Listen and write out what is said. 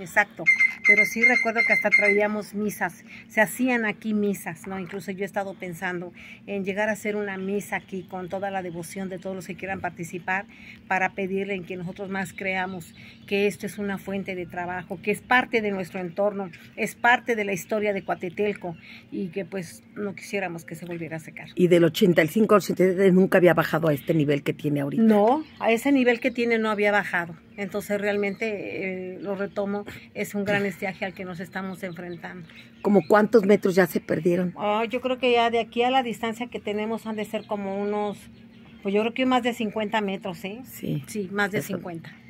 Exacto, pero sí recuerdo que hasta traíamos misas, se hacían aquí misas, ¿no? Incluso yo he estado pensando en llegar a hacer una misa aquí con toda la devoción de todos los que quieran participar para pedirle en que nosotros más creamos que esto es una fuente de trabajo, que es parte de nuestro entorno, es parte de la historia de Coatetelco y que pues no quisiéramos que se volviera a secar. Y del 85 al 73 nunca había bajado a este nivel que tiene ahorita. No, a ese nivel que tiene no había bajado. Entonces realmente, eh, lo retomo, es un gran estiaje al que nos estamos enfrentando. ¿Como cuántos metros ya se perdieron? yo creo que ya de aquí a la distancia que tenemos han de ser como unos, pues yo creo que más de 50 metros, ¿eh? Sí. más de 50.